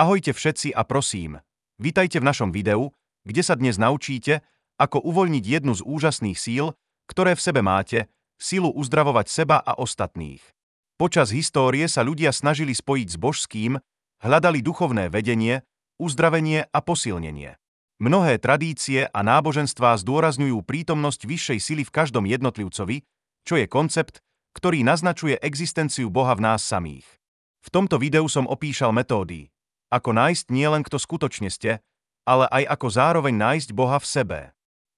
Ahojte všetci a prosím, Vítajte v našom videu, kde sa dnes naučíte, ako uvoľniť jednu z úžasných síl, ktoré v sebe máte, sílu uzdravovať seba a ostatných. Počas histórie sa ľudia snažili spojiť s božským, hľadali duchovné vedenie, uzdravenie a posilnenie. Mnohé tradície a náboženstvá zdôrazňujú prítomnosť vyššej sily v každom jednotlivcovi, čo je koncept, ktorý naznačuje existenciu Boha v nás samých. V tomto videu som opíšal metódy, ako nájsť nielen kto skutočne ste, ale aj ako zároveň nájsť Boha v sebe.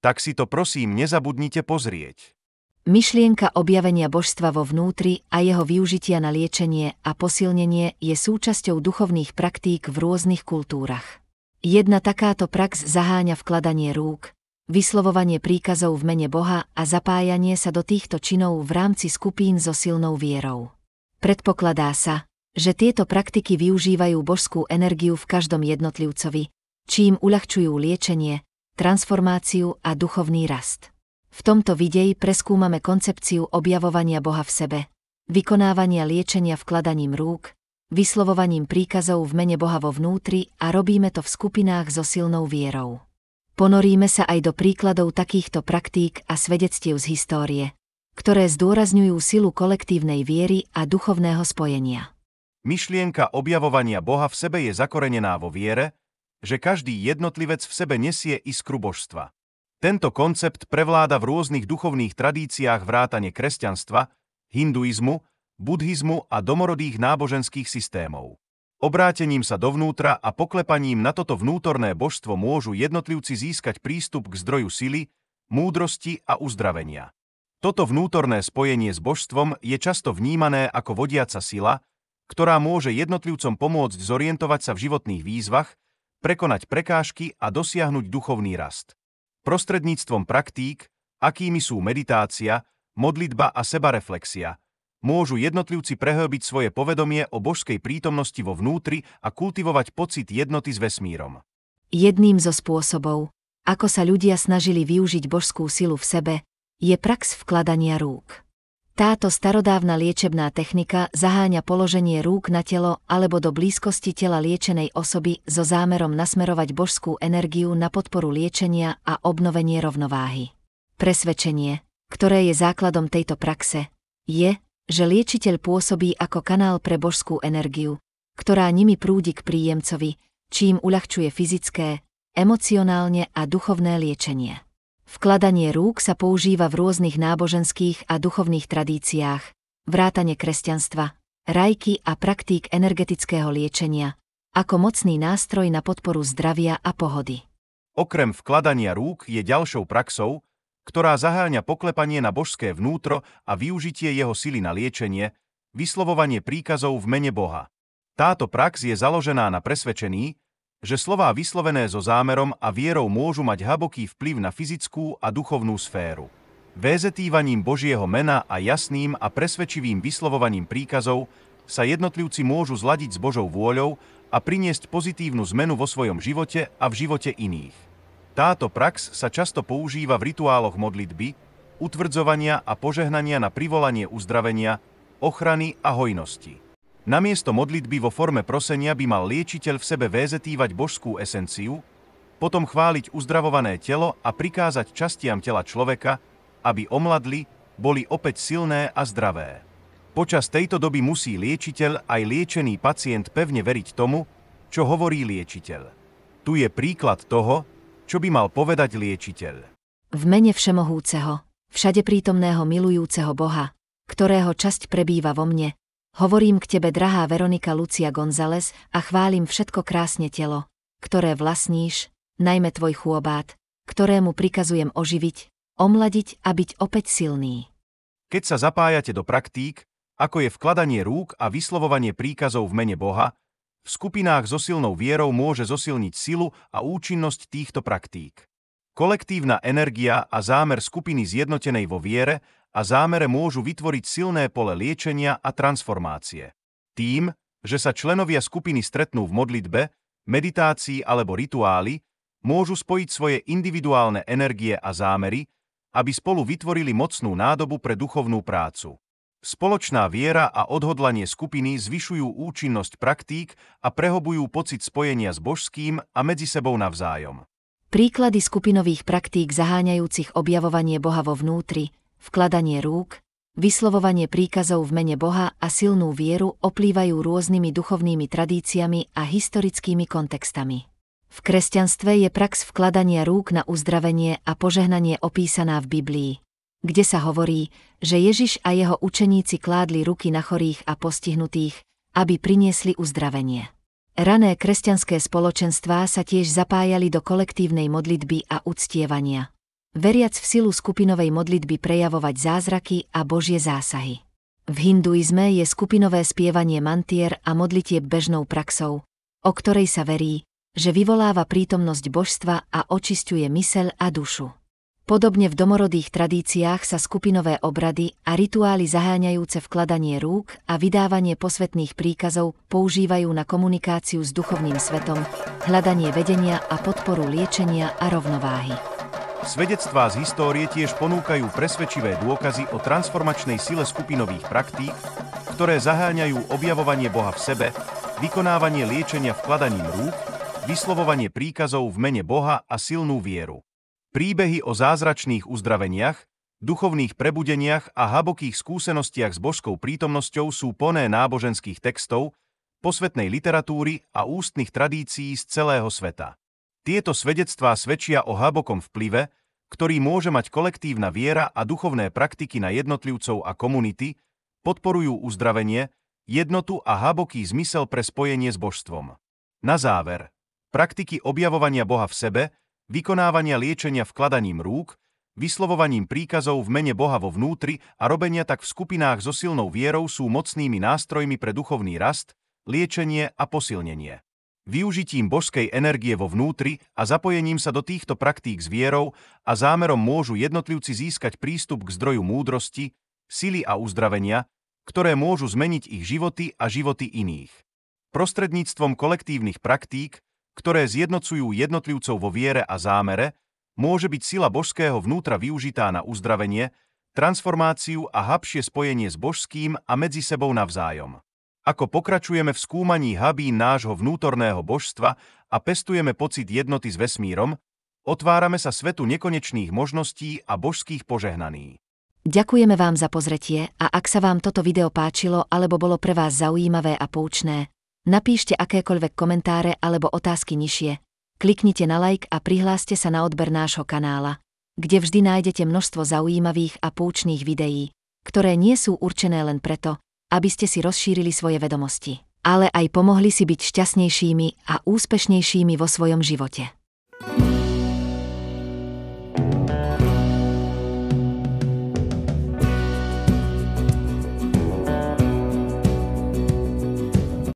Tak si to prosím nezabudnite pozrieť. Myšlienka objavenia božstva vo vnútri a jeho využitia na liečenie a posilnenie je súčasťou duchovných praktík v rôznych kultúrach. Jedna takáto prax zaháňa vkladanie rúk, vyslovovanie príkazov v mene Boha a zapájanie sa do týchto činov v rámci skupín so silnou vierou. Predpokladá sa, že tieto praktiky využívajú božskú energiu v každom jednotlivcovi, čím uľahčujú liečenie, transformáciu a duchovný rast. V tomto videí preskúmame koncepciu objavovania Boha v sebe, vykonávania liečenia vkladaním rúk, vyslovovaním príkazov v mene Boha vo vnútri a robíme to v skupinách so silnou vierou. Ponoríme sa aj do príkladov takýchto praktík a svedectiev z histórie, ktoré zdôrazňujú silu kolektívnej viery a duchovného spojenia. Myšlienka objavovania Boha v sebe je zakorenená vo viere, že každý jednotlivec v sebe nesie iskru božstva. Tento koncept prevláda v rôznych duchovných tradíciách vrátane kresťanstva, hinduizmu, buddhizmu a domorodých náboženských systémov. Obrátením sa dovnútra a poklepaním na toto vnútorné božstvo môžu jednotlivci získať prístup k zdroju sily, múdrosti a uzdravenia. Toto vnútorné spojenie s božstvom je často vnímané ako vodiaca sila, ktorá môže jednotlivcom pomôcť zorientovať sa v životných výzvach, prekonať prekážky a dosiahnuť duchovný rast. Prostredníctvom praktík, akými sú meditácia, modlitba a sebareflexia, môžu jednotlivci prehlbiť svoje povedomie o božskej prítomnosti vo vnútri a kultivovať pocit jednoty s vesmírom. Jedným zo spôsobov, ako sa ľudia snažili využiť božskú silu v sebe, je prax vkladania rúk. Táto starodávna liečebná technika zaháňa položenie rúk na telo alebo do blízkosti tela liečenej osoby so zámerom nasmerovať božskú energiu na podporu liečenia a obnovenie rovnováhy. Presvedčenie, ktoré je základom tejto praxe, je, že liečiteľ pôsobí ako kanál pre božskú energiu, ktorá nimi prúdi k príjemcovi, čím uľahčuje fyzické, emocionálne a duchovné liečenie. Vkladanie rúk sa používa v rôznych náboženských a duchovných tradíciách, vrátane kresťanstva, rajky a praktík energetického liečenia, ako mocný nástroj na podporu zdravia a pohody. Okrem vkladania rúk je ďalšou praxou, ktorá zaháňa poklepanie na božské vnútro a využitie jeho sily na liečenie, vyslovovanie príkazov v mene Boha. Táto prax je založená na presvedčení, že slová vyslovené so zámerom a vierou môžu mať haboký vplyv na fyzickú a duchovnú sféru. Vézetývaním Božieho mena a jasným a presvedčivým vyslovovaním príkazov sa jednotlivci môžu zladiť s Božou vôľou a priniesť pozitívnu zmenu vo svojom živote a v živote iných. Táto prax sa často používa v rituáloch modlitby, utvrdzovania a požehnania na privolanie uzdravenia, ochrany a hojnosti. Namiesto modlitby vo forme prosenia by mal liečiteľ v sebe väzetývať božskú esenciu, potom chváliť uzdravované telo a prikázať častiam tela človeka, aby omladli, boli opäť silné a zdravé. Počas tejto doby musí liečiteľ aj liečený pacient pevne veriť tomu, čo hovorí liečiteľ. Tu je príklad toho, čo by mal povedať liečiteľ. V mene Všemohúceho, všade prítomného milujúceho Boha, ktorého časť prebýva vo mne, Hovorím k tebe, drahá Veronika Lucia González, a chválim všetko krásne telo, ktoré vlastníš, najmä tvoj chôbát, ktorému prikazujem oživiť, omladiť a byť opäť silný. Keď sa zapájate do praktík, ako je vkladanie rúk a vyslovovanie príkazov v mene Boha, v skupinách so silnou vierou môže zosilniť silu a účinnosť týchto praktík. Kolektívna energia a zámer skupiny zjednotenej vo viere a zámere môžu vytvoriť silné pole liečenia a transformácie. Tým, že sa členovia skupiny stretnú v modlitbe, meditácii alebo rituáli, môžu spojiť svoje individuálne energie a zámery, aby spolu vytvorili mocnú nádobu pre duchovnú prácu. Spoločná viera a odhodlanie skupiny zvyšujú účinnosť praktík a prehobujú pocit spojenia s božským a medzi sebou navzájom. Príklady skupinových praktík zaháňajúcich objavovanie Boha vo vnútri, vkladanie rúk, vyslovovanie príkazov v mene Boha a silnú vieru oplývajú rôznymi duchovnými tradíciami a historickými kontextami. V kresťanstve je prax vkladania rúk na uzdravenie a požehnanie opísaná v Biblii, kde sa hovorí, že Ježiš a jeho učeníci kládli ruky na chorých a postihnutých, aby priniesli uzdravenie. Rané kresťanské spoločenstvá sa tiež zapájali do kolektívnej modlitby a uctievania. Veriac v silu skupinovej modlitby prejavovať zázraky a božie zásahy. V hinduizme je skupinové spievanie mantier a modlitie bežnou praxou, o ktorej sa verí, že vyvoláva prítomnosť božstva a očisťuje myseľ a dušu. Podobne v domorodých tradíciách sa skupinové obrady a rituály zaháňajúce vkladanie rúk a vydávanie posvetných príkazov používajú na komunikáciu s duchovným svetom, hľadanie vedenia a podporu liečenia a rovnováhy. Svedectvá z histórie tiež ponúkajú presvedčivé dôkazy o transformačnej sile skupinových praktík, ktoré zaháňajú objavovanie Boha v sebe, vykonávanie liečenia vkladaním rúk, vyslovovanie príkazov v mene Boha a silnú vieru. Príbehy o zázračných uzdraveniach, duchovných prebudeniach a habokých skúsenostiach s božskou prítomnosťou sú plné náboženských textov, posvetnej literatúry a ústnych tradícií z celého sveta. Tieto svedectvá svedčia o habokom vplyve, ktorý môže mať kolektívna viera a duchovné praktiky na jednotlivcov a komunity, podporujú uzdravenie, jednotu a haboký zmysel pre spojenie s božstvom. Na záver, praktiky objavovania Boha v sebe – vykonávania liečenia vkladaním rúk, vyslovovaním príkazov v mene Boha vo vnútri a robenia tak v skupinách so silnou vierou sú mocnými nástrojmi pre duchovný rast, liečenie a posilnenie. Využitím božskej energie vo vnútri a zapojením sa do týchto praktík s vierou a zámerom môžu jednotlivci získať prístup k zdroju múdrosti, sily a uzdravenia, ktoré môžu zmeniť ich životy a životy iných. Prostredníctvom kolektívnych praktík ktoré zjednocujú jednotlivcov vo viere a zámere, môže byť sila božského vnútra využitá na uzdravenie, transformáciu a habšie spojenie s božským a medzi sebou navzájom. Ako pokračujeme v skúmaní habí nášho vnútorného božstva a pestujeme pocit jednoty s vesmírom, otvárame sa svetu nekonečných možností a božských požehnaní. Ďakujeme vám za pozretie a ak sa vám toto video páčilo alebo bolo pre vás zaujímavé a poučné, Napíšte akékoľvek komentáre alebo otázky nižšie. Kliknite na like a prihláste sa na odber nášho kanála, kde vždy nájdete množstvo zaujímavých a poučných videí, ktoré nie sú určené len preto, aby ste si rozšírili svoje vedomosti, ale aj pomohli si byť šťastnejšími a úspešnejšími vo svojom živote.